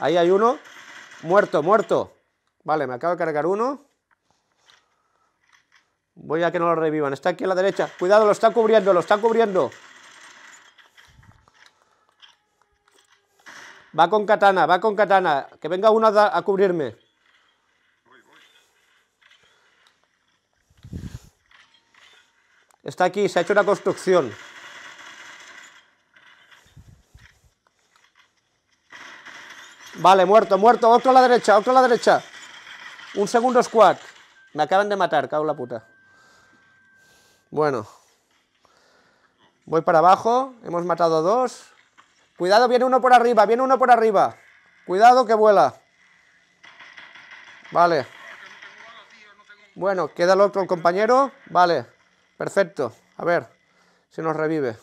Ahí hay uno. Muerto, muerto. Vale, me acabo de cargar uno. Voy a que no lo revivan. Está aquí a la derecha. Cuidado, lo está cubriendo, lo está cubriendo. Va con katana, va con katana. Que venga uno a, cubrirme. Está aquí, se ha hecho una construcción. Vale, muerto, muerto. Otro a la derecha, otro a la derecha. Un segundo squad. Me acaban de matar, cago la puta. Bueno. Voy para abajo. Hemos matado dos. Cuidado, viene uno por arriba, viene uno por arriba. Cuidado que vuela. Vale. Bueno, queda el otro el compañero. Vale. Perfecto. A ver si nos revive.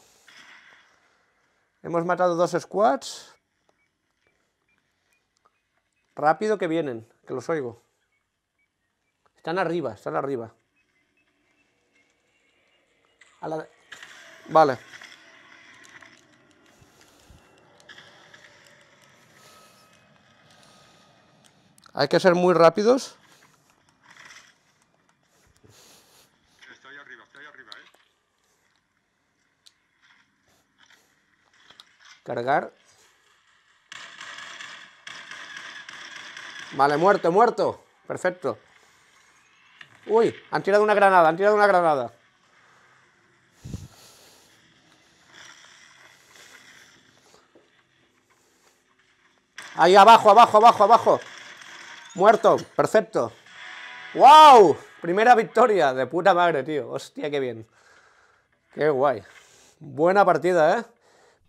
Hemos matado dos squads. Rápido que vienen, que los oigo. Están arriba, están arriba. Vale. Hay que ser muy rápidos. Estoy arriba, estoy arriba, ¿eh? Cargar. Vale, muerto, muerto. Perfecto. Uy, han tirado una granada, han tirado una granada. Ahí abajo, abajo, abajo, abajo. Muerto, perfecto. ¡Wow! Primera victoria, de puta madre, tío. Hostia, qué bien. Qué guay. Buena partida, ¿eh?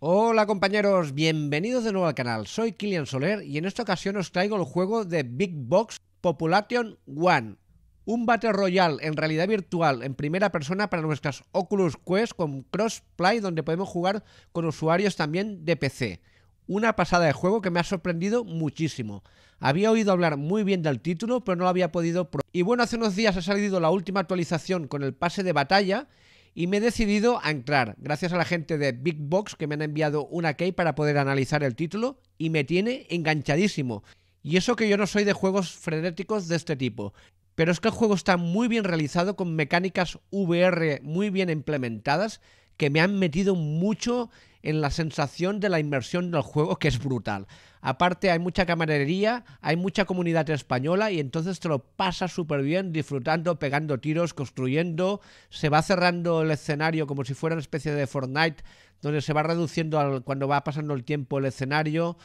Hola compañeros, bienvenidos de nuevo al canal, soy Kilian Soler y en esta ocasión os traigo el juego de Big Box Population One, un Battle Royale en realidad virtual en primera persona para nuestras Oculus Quest con crossplay donde podemos jugar con usuarios también de PC. Una pasada de juego que me ha sorprendido muchísimo. Había oído hablar muy bien del título, pero no lo había podido... Y bueno, hace unos días ha salido la última actualización con el pase de batalla y me he decidido a entrar, gracias a la gente de Big Box que me han enviado una key para poder analizar el título y me tiene enganchadísimo. Y eso que yo no soy de juegos frenéticos de este tipo. Pero es que el juego está muy bien realizado, con mecánicas VR muy bien implementadas, que me han metido mucho en la sensación de la inmersión del juego, que es brutal. Aparte, hay mucha camaradería... hay mucha comunidad española y entonces te lo pasas súper bien, disfrutando, pegando tiros, construyendo. Se va cerrando el escenario como si fuera una especie de Fortnite, donde se va reduciendo al, cuando va pasando el tiempo el escenario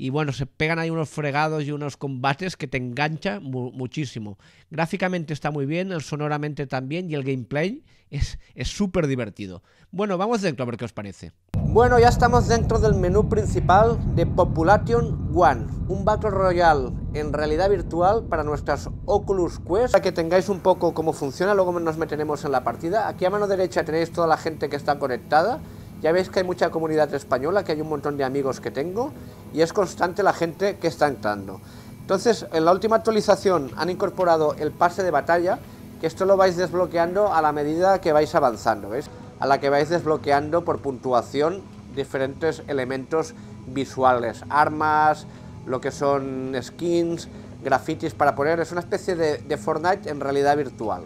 y bueno, se pegan ahí unos fregados y unos combates que te engancha muchísimo. Gráficamente está muy bien, sonoramente también y el gameplay es súper divertido. Bueno, vamos dentro a ver qué os parece. Bueno, ya estamos dentro del menú principal de Population One, un Battle Royale en realidad virtual para nuestras Oculus Quest, para que tengáis un poco cómo funciona, luego nos meteremos en la partida. Aquí a mano derecha tenéis toda la gente que está conectada ya veis que hay mucha comunidad española, que hay un montón de amigos que tengo y es constante la gente que está entrando. Entonces, en la última actualización han incorporado el pase de batalla, que esto lo vais desbloqueando a la medida que vais avanzando, ¿ves? A la que vais desbloqueando por puntuación diferentes elementos visuales, armas, lo que son skins, grafitis para poner, es una especie de, de Fortnite en realidad virtual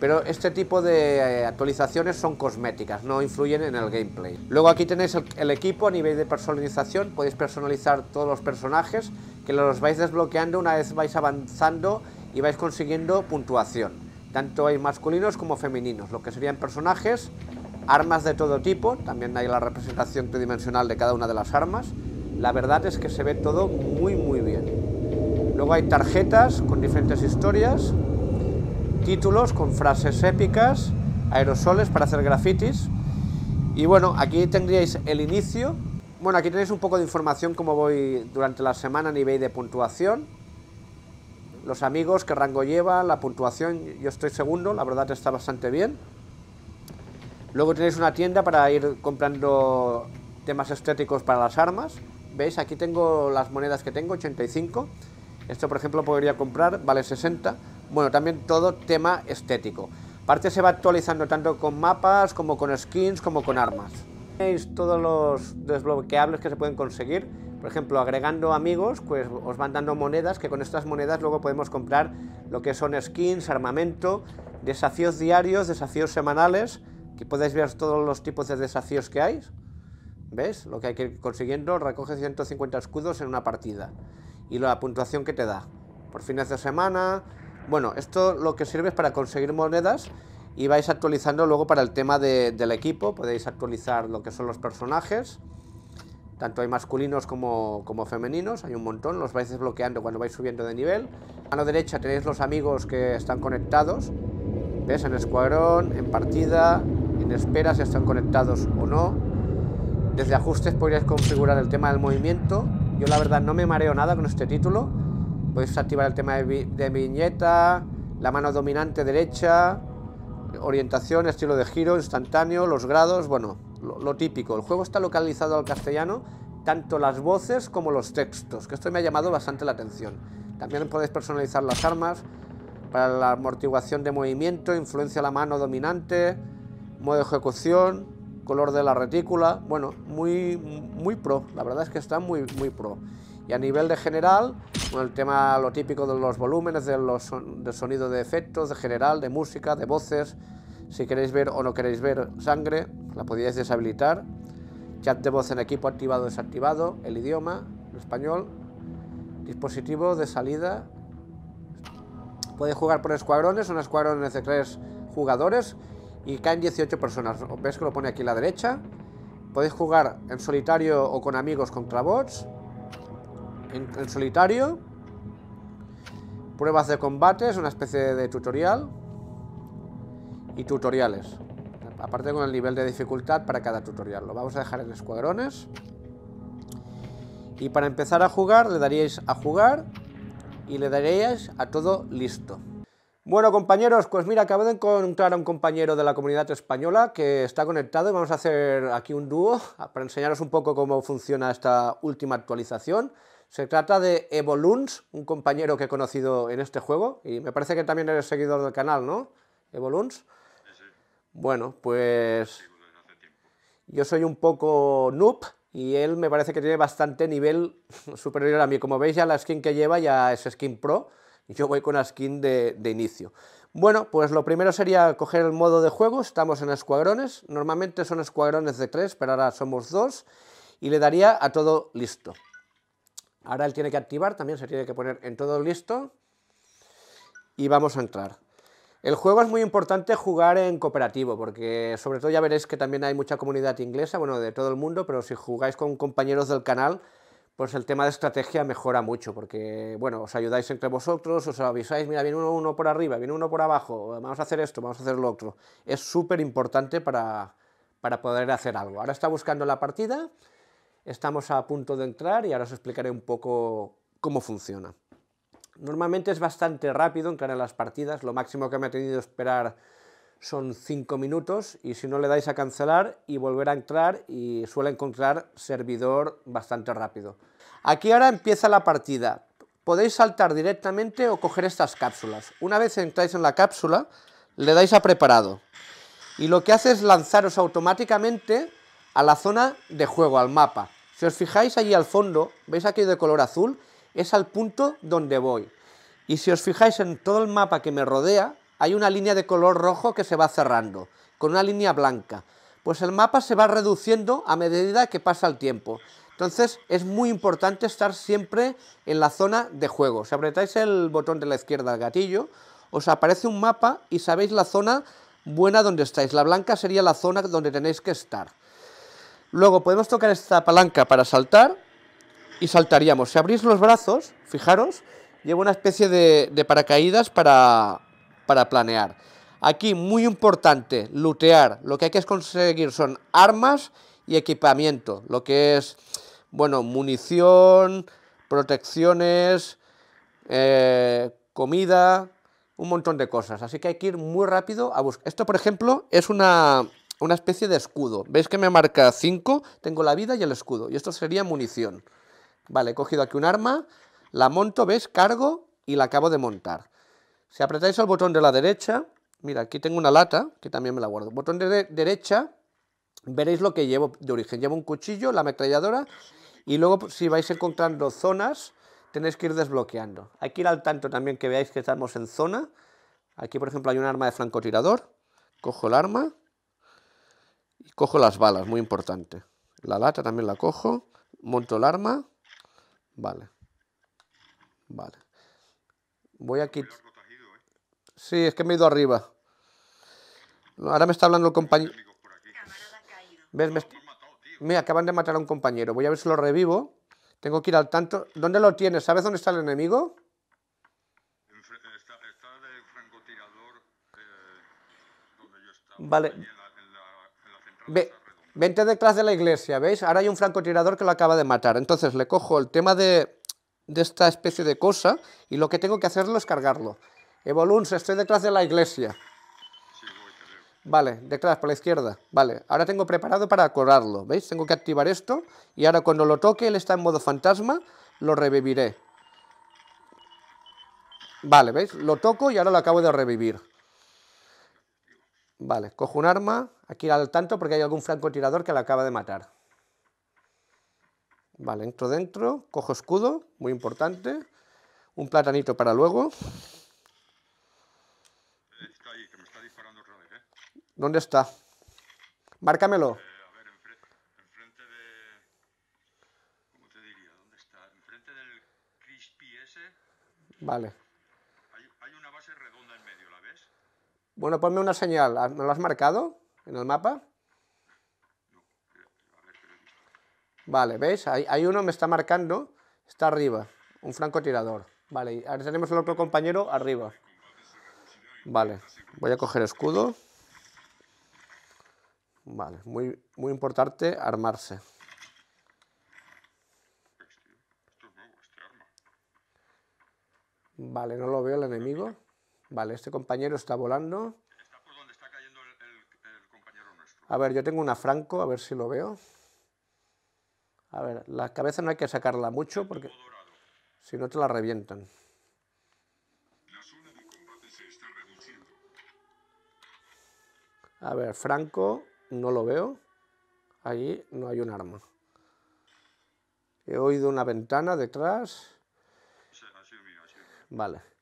pero este tipo de eh, actualizaciones son cosméticas, no influyen en el gameplay. Luego aquí tenéis el, equipo a nivel de personalización, podéis personalizar todos los personajes que los vais desbloqueando una vez vais avanzando y vais consiguiendo puntuación. Tanto hay masculinos como femeninos, lo que serían personajes, armas de todo tipo, también hay la representación tridimensional de cada una de las armas. La verdad es que se ve todo muy muy bien. Luego hay tarjetas con diferentes historias, títulos con frases épicas, aerosoles para hacer grafitis. Y bueno, aquí tendríais el inicio. Bueno, aquí tenéis un poco de información como voy durante la semana a nivel de puntuación. Los amigos, qué rango lleva, la puntuación, yo estoy segundo, la verdad está bastante bien. Luego tenéis una tienda para ir comprando temas estéticos para las armas. ¿Veis? Aquí tengo las monedas que tengo, 85. Esto, por ejemplo, podría comprar, vale 60. Bueno, también todo tema estético. Aparte se va actualizando tanto con mapas como con skins como con armas. Tenéis todos los desbloqueables que se pueden conseguir. Por ejemplo, agregando amigos, pues os van dando monedas, que con estas monedas luego podemos comprar lo que son skins, armamento, desafíos diarios, desafíos semanales, que podéis ver todos los tipos de desafíos que hay. ¿Ves? Lo que hay que ir consiguiendo, recoge 150 escudos en una partida. Y la puntuación que te da. Por fines de semana, bueno, esto lo que sirve es para conseguir monedas y vais actualizando luego para el tema del equipo. Podéis actualizar lo que son los personajes. Tanto hay masculinos como, femeninos, hay un montón, los vais desbloqueando cuando vais subiendo de nivel. A la derecha tenéis los amigos que están conectados. ¿Ves? En escuadrón, en partida, en espera si están conectados o no. Desde ajustes podrías configurar el tema del movimiento. Yo la verdad no me mareo nada con este título Puedes activar el tema de, viñeta, la mano dominante derecha, orientación, estilo de giro, instantáneo, los grados, bueno, lo, típico. El juego está localizado al castellano, tanto las voces como los textos, que esto me ha llamado bastante la atención. También podéis personalizar las armas para la amortiguación de movimiento, influencia la mano dominante, modo de ejecución, color de la retícula. Bueno, muy, muy pro, la verdad es que está muy, muy pro. Y a nivel de general, el tema, lo típico de los volúmenes, de los, del sonido de efectos, de general, de música, de voces. Si queréis ver o no queréis ver sangre, la podéis deshabilitar. Chat de voz en equipo activado o desactivado, el idioma, el español. Dispositivo de salida. Podéis jugar por escuadrones, son escuadrones de tres jugadores y caen 18 personas. ¿Ves que lo pone aquí a la derecha? Podéis jugar en solitario o con amigos contra bots en, solitario, pruebas de combate, es una especie de tutorial y tutoriales. Aparte con el nivel de dificultad para cada tutorial. Lo vamos a dejar en escuadrones. Y para empezar a jugar le daríais a jugar y le daríais a todo listo. Bueno compañeros, pues mira, acabo de encontrar a un compañero de la comunidad española que está conectado y vamos a hacer aquí un dúo para enseñaros un poco cómo funciona esta última actualización. Se trata de Evoluns, un compañero que he conocido en este juego, y me parece que también eres seguidor del canal, ¿no? Evoluns. Sí, Bueno, pues yo soy un poco noob y él me parece que tiene bastante nivel superior a mí. Como veis ya la skin que lleva ya es skin pro, y yo voy con la skin de, de inicio. Bueno, pues lo primero sería coger el modo de juego, estamos en escuadrones, normalmente son escuadrones de tres, pero ahora somos dos, y le daría a todo listo. Ahora él tiene que activar, también se tiene que poner en todo listo. Y vamos a entrar. El juego es muy importante jugar en cooperativo, porque sobre todo ya veréis que también hay mucha comunidad inglesa, bueno, de todo el mundo, pero si jugáis con compañeros del canal, pues el tema de estrategia mejora mucho, porque, bueno, os ayudáis entre vosotros, os avisáis, mira, viene uno, por arriba, viene uno por abajo, vamos a hacer esto, vamos a hacer lo otro. Es súper importante para, para poder hacer algo. Ahora está buscando la partida, Estamos a punto de entrar y ahora os explicaré un poco cómo funciona. Normalmente es bastante rápido en las partidas, lo máximo que me ha tenido esperar son 5 minutos y si no le dais a cancelar y volver a entrar y suele encontrar servidor bastante rápido. Aquí ahora empieza la partida. Podéis saltar directamente o coger estas cápsulas. Una vez entráis en la cápsula, le dais a preparado. Y lo que hace es lanzaros automáticamente a la zona de juego, al mapa. Si os fijáis allí al fondo, veis aquello de color azul, es al punto donde voy. Y si os fijáis en todo el mapa que me rodea, hay una línea de color rojo que se va cerrando, con una línea blanca. Pues el mapa se va reduciendo a medida que pasa el tiempo. Entonces es muy importante estar siempre en la zona de juego. Si apretáis el botón de la izquierda del gatillo, os aparece un mapa y sabéis la zona buena donde estáis. La blanca sería la zona donde tenéis que estar. Luego podemos tocar esta palanca para saltar y saltaríamos. Si abrís los brazos, fijaros, lleva una especie de, paracaídas para, planear. Aquí, muy importante, lootear. Lo que hay que conseguir son armas y equipamiento. Lo que es, bueno, munición, protecciones, eh, comida, un montón de cosas. Así que hay que ir muy rápido a buscar. Esto, por ejemplo, es una, una especie de escudo. ¿Veis que me marca 5? Tengo la vida y el escudo. Y esto sería munición. Vale, he cogido aquí un arma, la monto, ¿ves? Cargo y la acabo de montar. Si apretáis el botón de la derecha, mira, aquí tengo una lata, que también me la guardo. Botón de derecha, veréis lo que llevo de origen. Llevo un cuchillo, la ametralladora, y luego pues, si vais encontrando zonas, tenéis que ir desbloqueando. Hay que ir al tanto también que veáis que estamos en zona. Aquí, por ejemplo, hay un arma de francotirador. Cojo el arma, Cojo las balas, muy importante. La lata también la cojo. Monto el arma. Vale. Vale. Voy aquí. ¿eh? Sí, es que me he ido arriba. Ahora me está hablando el compañero. Me, acaban de matar a un compañero. Voy a ver si lo revivo. Tengo que ir al tanto. ¿Dónde lo tienes? ¿Sabes dónde está el enemigo? Está, el francotirador eh, donde yo estaba. Vale. Ve, vente detrás de la iglesia, ¿veis? Ahora hay un francotirador que lo acaba de matar. Entonces le cojo el tema de, esta especie de cosa y lo que tengo que hacerlo es cargarlo. Evoluns, estoy detrás de la iglesia. Vale, detrás, por la izquierda. Vale, ahora tengo preparado para curarlo. ¿veis? Tengo que activar esto y ahora cuando lo toque, él está en modo fantasma, lo reviviré. Vale, ¿veis? Lo toco y ahora lo acabo de revivir. Vale, cojo un arma, aquí al tanto porque hay algún francotirador que la acaba de matar. Vale, entro dentro, cojo escudo, muy importante, un platanito para luego. ¿eh? ¿Dónde está? Márcamelo. Eh, a ver, enfrente, de... ¿Cómo te diría? ¿Dónde está? Enfrente del Crispy Vale. Bueno, ponme una señal. ¿Me lo has marcado en el mapa? Vale, ¿veis? Hay, uno me está marcando, está arriba, un francotirador. Vale, ahora tenemos el otro compañero arriba. Vale, voy a coger escudo. Vale, muy, muy importante armarse. Vale, no lo veo el enemigo. Vale, este compañero está volando. Está por donde está cayendo el, compañero nuestro. A ver, yo tengo una Franco, a ver si lo veo. A ver, la cabeza no hay que sacarla mucho porque si no te la revientan. A ver, Franco, no lo veo. Allí no hay un arma. He oído una ventana detrás. Vale.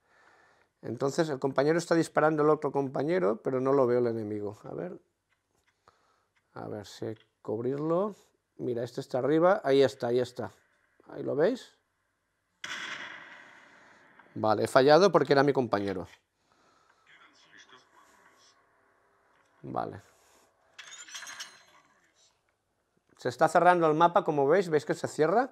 Entonces el compañero está disparando al otro compañero, pero no lo veo el enemigo. A ver, a ver si hay cubrirlo. Mira, este está arriba, ahí está, ahí está. Ahí lo veis. Vale, he fallado porque era mi compañero. Vale. Se está cerrando el mapa, como veis, veis que se cierra.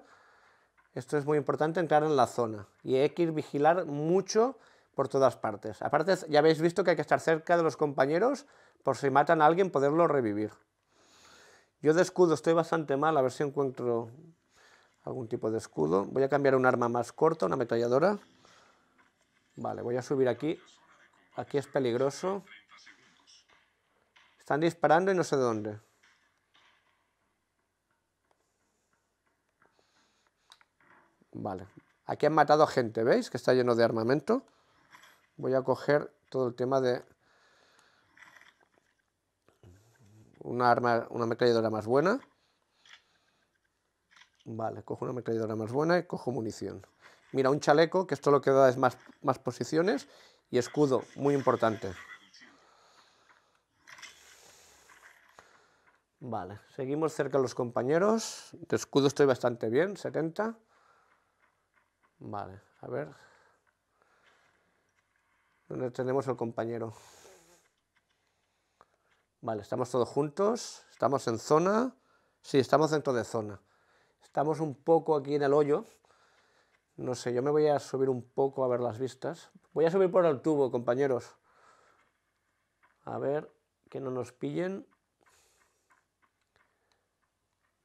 Esto es muy importante, entrar en la zona. Y hay que ir vigilar mucho por todas partes. Aparte, ya habéis visto que hay que estar cerca de los compañeros por si matan a alguien, poderlo revivir. Yo de escudo estoy bastante mal, a ver si encuentro algún tipo de escudo. Voy a cambiar un arma más corta, una ametralladora. Vale, voy a subir aquí. Aquí es peligroso. Están disparando y no sé de dónde. Vale. Aquí han matado a gente, ¿veis? Que está lleno de armamento voy a coger todo el tema de una arma, una ametralladora más buena. Vale, cojo una ametralladora más buena y cojo munición. Mira, un chaleco, que esto lo que da es más, posiciones, y escudo, muy importante. Vale, seguimos cerca los compañeros. De escudo estoy bastante bien, 70. Vale, a ver, donde tenemos el compañero? Vale, estamos todos juntos, estamos en zona, sí, estamos dentro de zona. Estamos un poco aquí en el hoyo, no sé, yo me voy a subir un poco a ver las vistas. Voy a subir por el tubo, compañeros. A ver, que no nos pillen.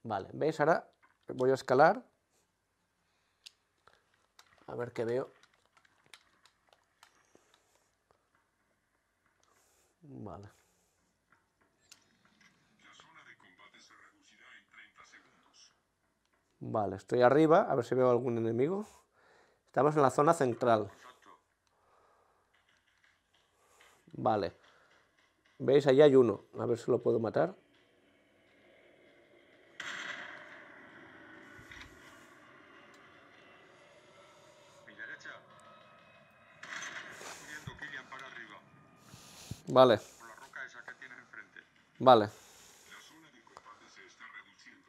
Vale, ¿veis? Ahora voy a escalar. A ver qué veo. Vale. Vale, estoy arriba, a ver si veo algún enemigo. Estamos en la zona central. Vale. ¿Veis? Allí hay uno. A ver si lo puedo matar. Vale. Por la roca esa que tienes enfrente. Vale. La zona de combate se está reduciendo.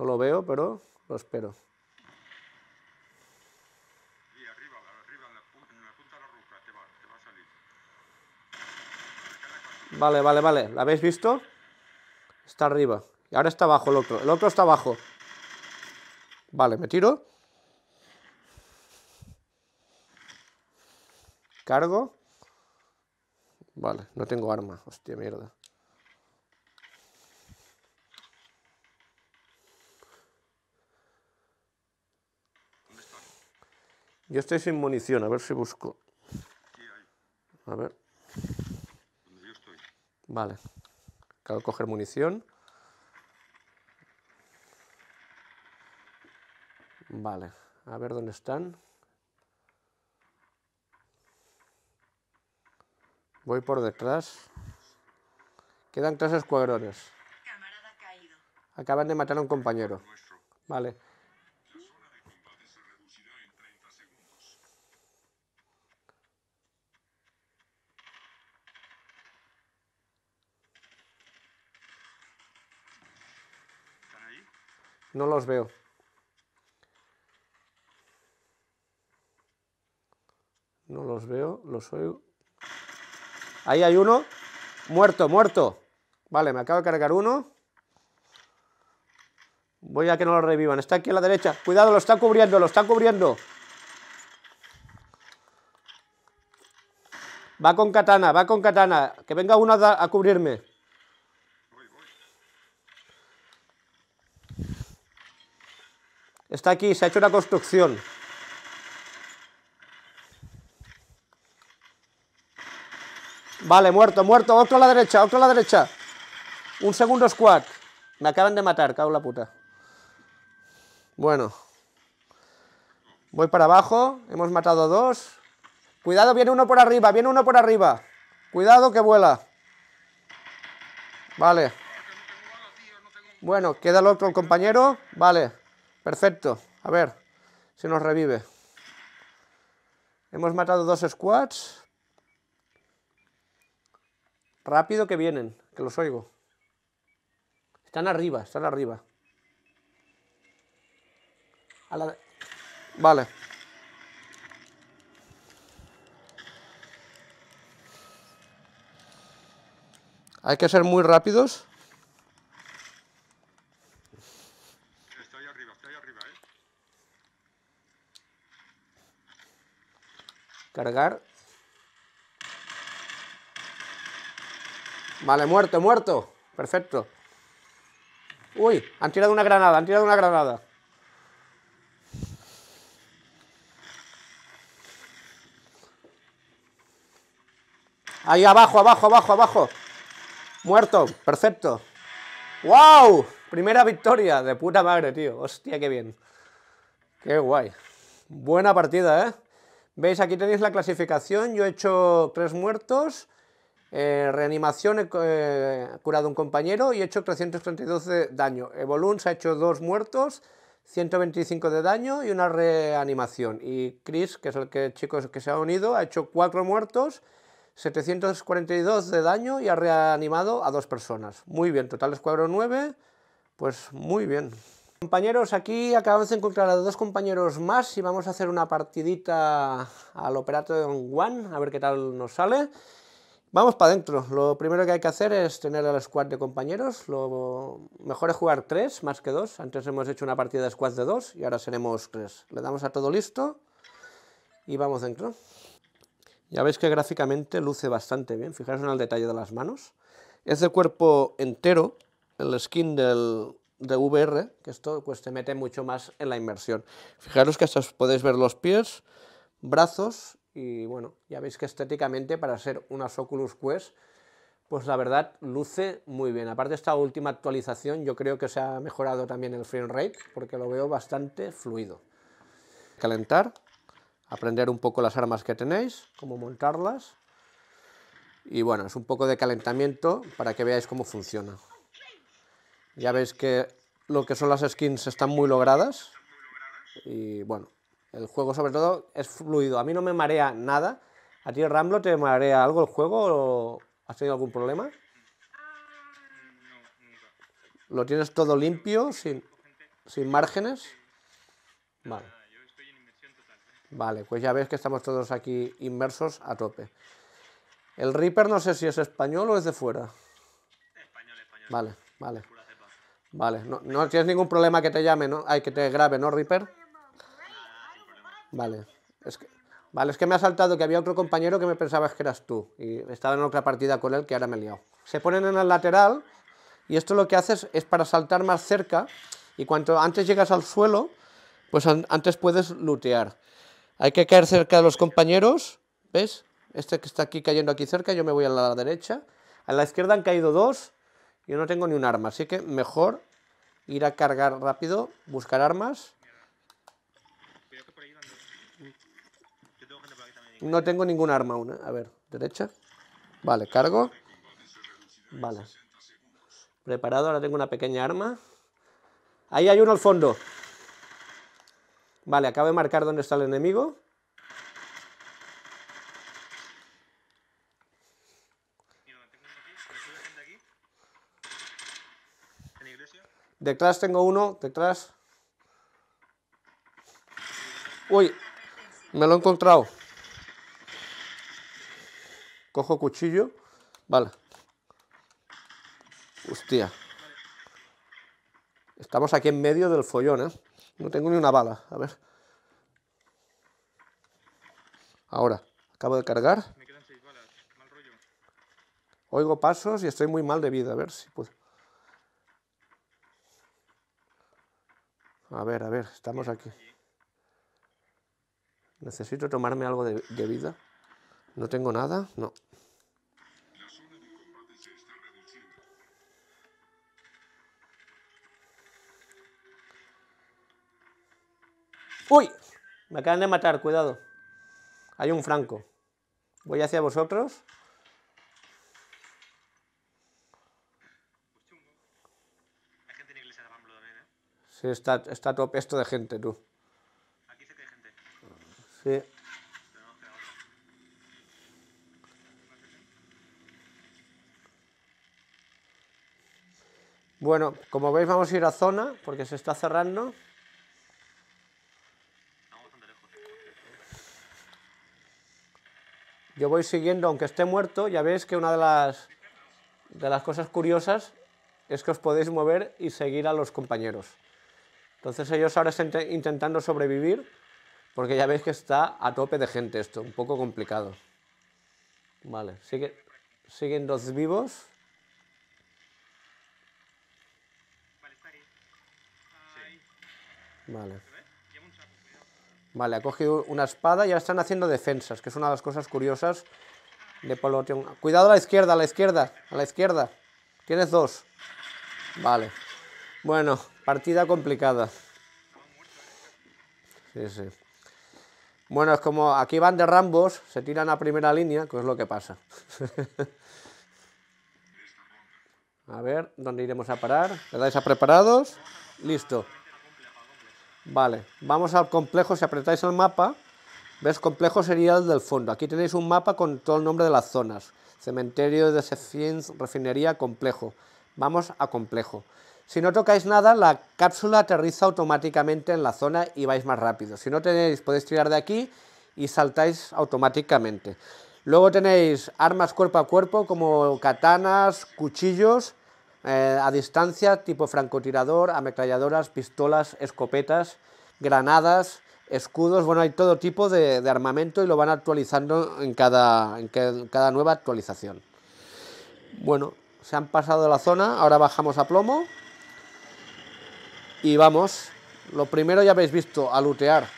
No lo veo, pero lo espero. Y arriba, arriba, en la, punta, en la punta de la roca te va, te va a salir. Vale, vale, vale. ¿La habéis visto? Está arriba. Y ahora está abajo el otro. El otro está abajo. Vale, me tiro. Cargo. Vale, no tengo arma. Hostia, mierda. Yo estoy sin munición, a ver si busco. A ver. Vale. Acabo de coger munición. Vale. A ver dónde están. Voy por detrás. Quedan tres escuadrones. Acaban de matar a un compañero. Vale. No los veo. No los veo, los oigo. Ahí hay uno. Muerto, muerto. Vale, me acabo de cargar uno. Voy a que no lo revivan. Está aquí a la derecha. Cuidado, lo está cubriendo, lo está cubriendo. Va con katana, va con katana. Que venga uno a, a cubrirme. Está aquí, se ha hecho una construcción. Vale, muerto, muerto. Otro a la derecha, otro a la derecha. Un segundo squad. Me acaban de matar, cago la puta. Bueno. Voy para abajo. Hemos matado dos. Cuidado, viene uno por arriba, viene uno por arriba. Cuidado que vuela. Vale. Bueno, queda el otro, el compañero. Vale. Perfecto. A ver si nos revive. Hemos matado dos squads. Rápido que vienen, que los oigo. Están arriba, están arriba. Vale. Hay que ser muy rápidos. Estoy arriba, estoy arriba, ¿eh? Cargar. Vale, muerto, muerto. Perfecto. Uy, han tirado una granada, han tirado una granada. Ahí abajo, abajo, abajo, abajo. Muerto, perfecto. ¡Wow! Primera victoria, de puta madre, tío. Hostia, qué bien. Qué guay. Buena partida, ¿eh? Veis, aquí tenéis la clasificación. Yo he hecho tres muertos. Eh, reanimación he eh, curado eh, curado un compañero y he hecho 332 de daño. se ha hecho dos muertos, 125 de daño y una reanimación. Y Chris, que es el que, chico que se ha unido, ha hecho cuatro muertos, 742 de daño y ha reanimado a dos personas. Muy bien, total cuadro 9, pues muy bien. Compañeros, aquí acabamos de encontrar a dos compañeros más y vamos a hacer una partidita al Don One, a ver qué tal nos sale. Vamos para adentro. Lo primero que hay que hacer es tener el squad de compañeros. Lo mejor es jugar tres más que dos. Antes hemos hecho una partida de squad de dos y ahora seremos tres. Le damos a todo listo y vamos dentro. Ya veis que gráficamente luce bastante bien. Fijaros en el detalle de las manos. Es de cuerpo entero el skin del, de VR, que esto pues te mete mucho más en la inmersión. Fijaros que hasta podéis ver los pies, brazos y bueno, ya veis que estéticamente para ser unas Oculus Quest, pues la verdad luce muy bien. Aparte de esta última actualización yo creo que se ha mejorado también el frame rate porque lo veo bastante fluido. Calentar, aprender un poco las armas que tenéis, cómo montarlas y bueno, es un poco de calentamiento para que veáis cómo funciona. Ya veis que lo que son las skins están muy logradas y bueno, el juego, sobre todo, es fluido. A mí no me marea nada. ¿A ti, Ramblo, te marea algo el juego? O ¿Has tenido algún problema? Ah, ¿Lo tienes todo limpio, sin, márgenes? Vale. Vale, pues ya ves que estamos todos aquí inmersos a tope. El Reaper no sé si es español o es de fuera. Español, español. Vale, vale. Vale, no, tienes ningún problema que te llame, ¿no? Hay que te grabe, ¿no, Reaper? Vale. Es que, vale, es que me ha saltado que había otro compañero que me pensaba que eras tú. Y estaba en otra partida con él que ahora me he liado. Se ponen en el lateral y esto lo que haces es para saltar más cerca. Y cuanto antes llegas al suelo, pues antes puedes lootear. Hay que caer cerca de los compañeros. ¿Ves? Este que está aquí cayendo aquí cerca, yo me voy a la derecha. A la izquierda han caído dos. Yo no tengo ni un arma, así que mejor ir a cargar rápido, buscar armas No tengo ningún arma aún. ¿eh? A ver, derecha. Vale, cargo. Vale. Preparado, ahora tengo una pequeña arma. Ahí hay uno al fondo. Vale, acabo de marcar dónde está el enemigo. Detrás tengo uno, detrás. Uy, me lo he encontrado. Cojo cuchillo. Vale. Hostia. Estamos aquí en medio del follón, ¿eh? No tengo ni una bala. A ver. Ahora. Acabo de cargar. Me quedan seis balas. Mal rollo. Oigo pasos y estoy muy mal de vida. A ver si puedo. A ver, a ver. Estamos aquí. Necesito tomarme algo de vida. No tengo nada. No. ¡Uy! Me acaban de matar, cuidado. Hay un franco. Voy hacia vosotros. Sí, está, está top esto de gente, tú. Aquí sé que hay gente. Sí. Bueno, como veis vamos a ir a zona porque se está cerrando. Yo voy siguiendo, aunque esté muerto, ya veis que una de las, de las cosas curiosas es que os podéis mover y seguir a los compañeros. Entonces ellos ahora están intentando sobrevivir, porque ya veis que está a tope de gente esto, un poco complicado. Vale, siguen dos vivos. Vale. Vale, ha cogido una espada y ahora están haciendo defensas, que es una de las cosas curiosas de polotión. Cuidado a la izquierda, a la izquierda, a la izquierda. Tienes dos. Vale. Bueno, partida complicada. Sí, sí. Bueno, es como aquí van de rambos, se tiran a primera línea, que es lo que pasa. a ver, ¿dónde iremos a parar? ¿Le dais a preparados? Listo. Vale, vamos al complejo, si apretáis el mapa, ves, complejo sería el del fondo. Aquí tenéis un mapa con todo el nombre de las zonas. Cementerio de refinería, complejo. Vamos a complejo. Si no tocáis nada, la cápsula aterriza automáticamente en la zona y vais más rápido. Si no tenéis, podéis tirar de aquí y saltáis automáticamente. Luego tenéis armas cuerpo a cuerpo como katanas, cuchillos eh, a distancia tipo francotirador, ametralladoras, pistolas, escopetas, granadas, escudos, bueno, hay todo tipo de, armamento y lo van actualizando en cada, en cada nueva actualización. Bueno, se han pasado la zona, ahora bajamos a plomo y vamos. Lo primero ya habéis visto, a lutear.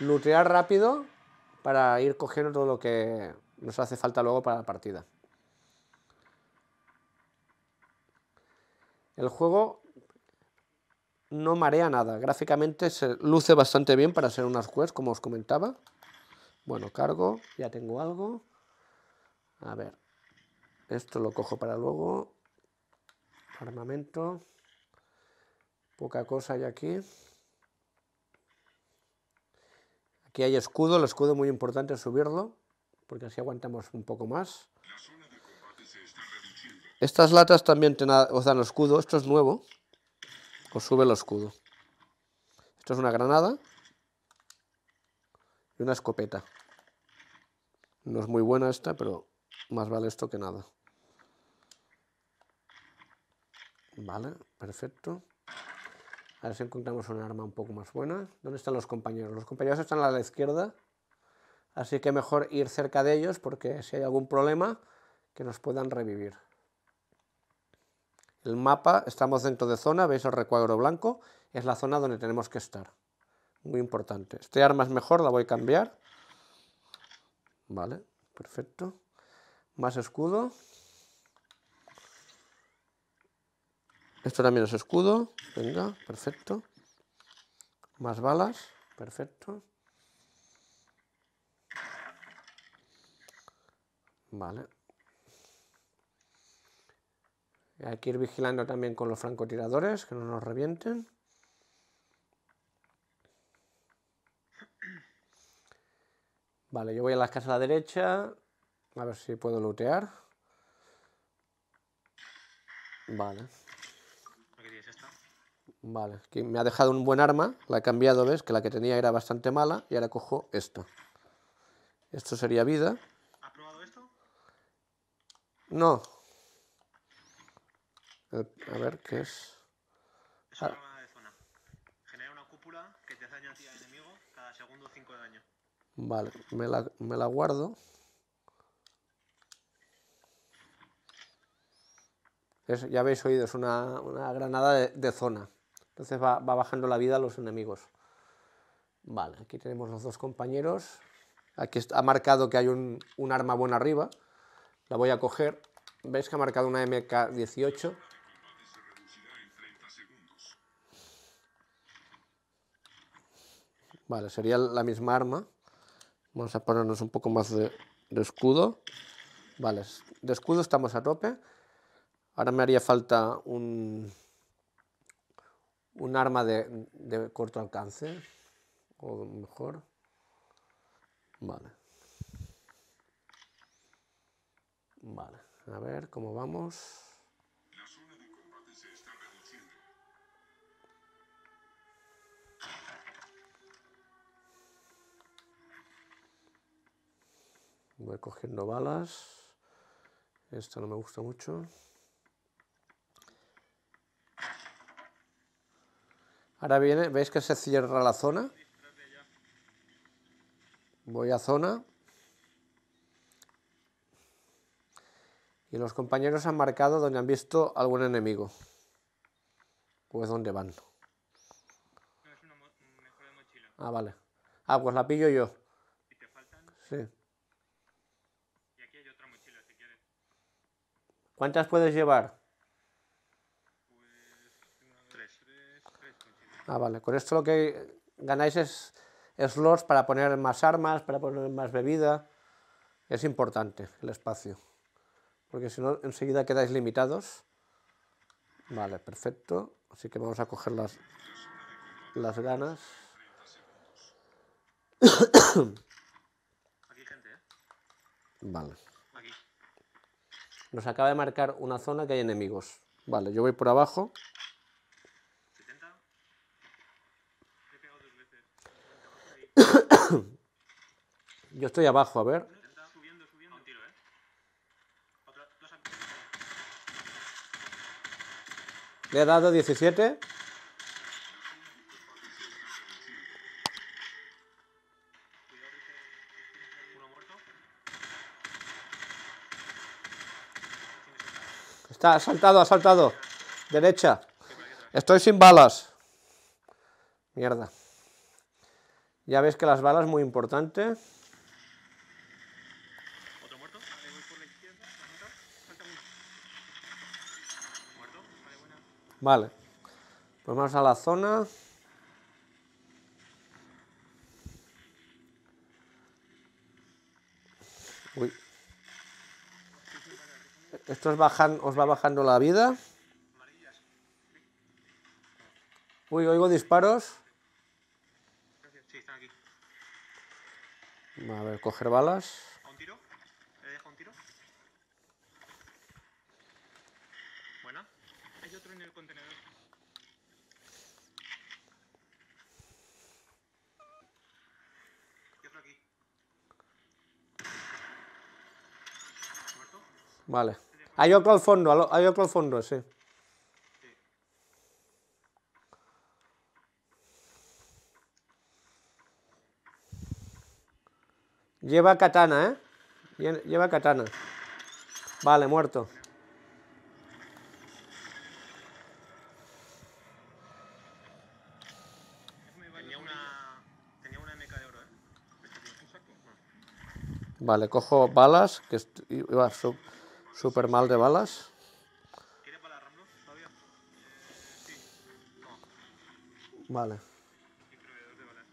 Lutear rápido para ir cogiendo todo lo que nos hace falta luego para la partida. El juego no marea nada. Gráficamente se luce bastante bien para ser unas quest, como os comentaba. Bueno, cargo, ya tengo algo. A ver, esto lo cojo para luego. Armamento. Poca cosa hay aquí. Aquí hay escudo, el escudo muy importante subirlo, porque así aguantamos un poco más. Estas latas también os dan escudo. Esto es nuevo. Os sube el escudo. Esto es una granada. Y una escopeta. No es muy buena esta, pero más vale esto que nada. Vale, perfecto. A ver si encontramos un arma un poco más buena. ¿Dónde están los compañeros? Los compañeros están a la izquierda. Así que mejor ir cerca de ellos porque si hay algún problema, que nos puedan revivir. El mapa, estamos dentro de zona, veis el recuadro blanco, es la zona donde tenemos que estar. Muy importante. Este arma es mejor, la voy a cambiar. Vale, perfecto. Más escudo. Esto también es escudo. Venga, perfecto. Más balas. Perfecto. Vale. Hay que ir vigilando también con los francotiradores, que no nos revienten. Vale, yo voy a la casa a la derecha. A ver si puedo lootear. Vale. Vale, aquí me ha dejado un buen arma. La he cambiado, ¿ves? Que la que tenía era bastante mala. Y ahora cojo esto. Esto sería vida. ¿Has probado esto? No, eh, a ver, ¿qué es? Es una ah. de zona. Genera una cúpula que te hace a al enemigo cada segundo 5 de daño. Vale, me la, guardo. ya habéis oído, es una, granada de, zona. Entonces va, bajando la vida a los enemigos. Vale, aquí tenemos los dos compañeros. Aquí ha marcado que hay un, un, arma buena arriba. La voy a coger. ¿Veis que ha marcado una MK-18? Vale, sería la misma arma. Vamos a ponernos un poco más de, escudo. Vale, de escudo estamos a tope. Ahora me haría falta un, arma de, de corto alcance. O mejor. Vale. Vale, a ver cómo vamos. voy cogiendo balas. Esto no me gusta mucho. Ahora viene, ¿veis que se cierra la zona? Voy a zona. Y los compañeros han marcado donde han visto algún enemigo. Pues dónde van. Ah, vale. Ah, pues la pillo yo. Sí. ¿Cuántas puedes llevar? Ah, vale. Con esto lo que ganáis es slots para poner más armas, para poner más bebida. Es importante el espacio. Porque si no, enseguida quedáis limitados. Vale, perfecto. Así que vamos a coger las, las ganas. Vale. Nos acaba de marcar una zona que hay enemigos. Vale, yo voy por abajo. yo estoy abajo, a ver. Le he dado 17. Está, ha saltado, ha saltado. Derecha. Estoy sin balas. Mierda. Ya veis que las balas muy importante. Vale. Pues vamos a la zona. Esto os, bajan, os va bajando la vida. Uy, oigo disparos. Sí, están aquí. A ver, coger balas. ¿A ¿Un tiro? ¿Le dejado un tiro? Buena. Hay otro en el contenedor. Y otro aquí. ¿Muerto? Vale. Hay otro al fondo, hay otro al fondo, sí. Lleva katana, ¿eh? Lleva katana. Vale, muerto. Tenía una, de oro, ¿eh? Vale, cojo balas, que iba a Súper mal de balas. todavía? Vale.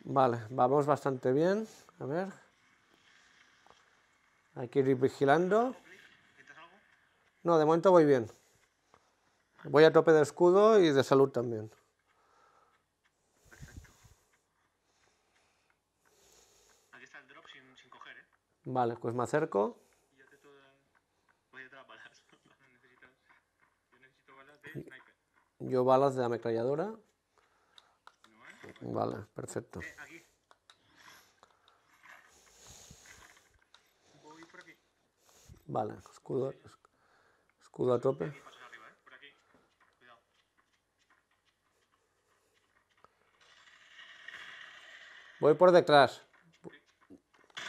Vale, vamos bastante bien. A ver. Hay que ir vigilando. No, de momento voy bien. Voy a tope de escudo y de salud también. Aquí está el drop sin coger, ¿eh? Vale, pues me acerco. Yo balas de la ametralladora. Vale, perfecto. Eh, vale, escudo, escudo a tope. Eh, Voy por detrás.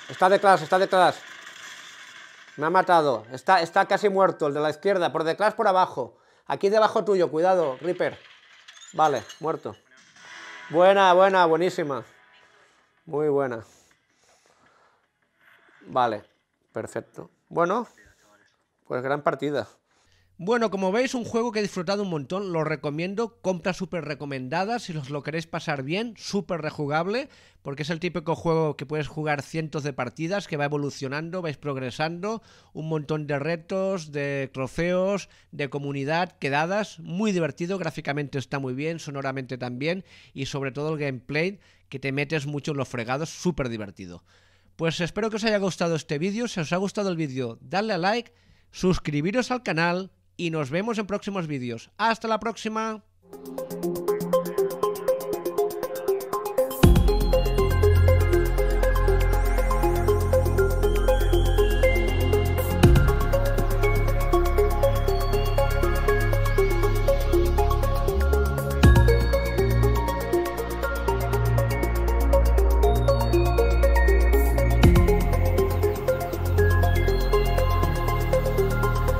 Está detrás, está detrás. Me ha matado. Está, está casi muerto, el de la izquierda. Por detrás, por abajo. Aquí debajo tuyo, cuidado, Reaper. Vale, muerto. Buena, buena, buenísima. Muy buena. Vale, perfecto. Bueno, pues gran partida. Bueno, como veis, un juego que he disfrutado un montón, lo recomiendo, compra súper recomendada si os lo queréis pasar bien, súper rejugable, porque es el típico juego que puedes jugar cientos de partidas, que va evolucionando, vais progresando, un montón de retos, de trofeos, de comunidad, quedadas, muy divertido, gráficamente está muy bien, sonoramente también, y sobre todo el gameplay, que te metes mucho en los fregados, súper divertido. Pues espero que os haya gustado este vídeo, si os ha gustado el vídeo, dadle a like, suscribiros al canal, y nos vemos en próximos vídeos. Hasta la próxima.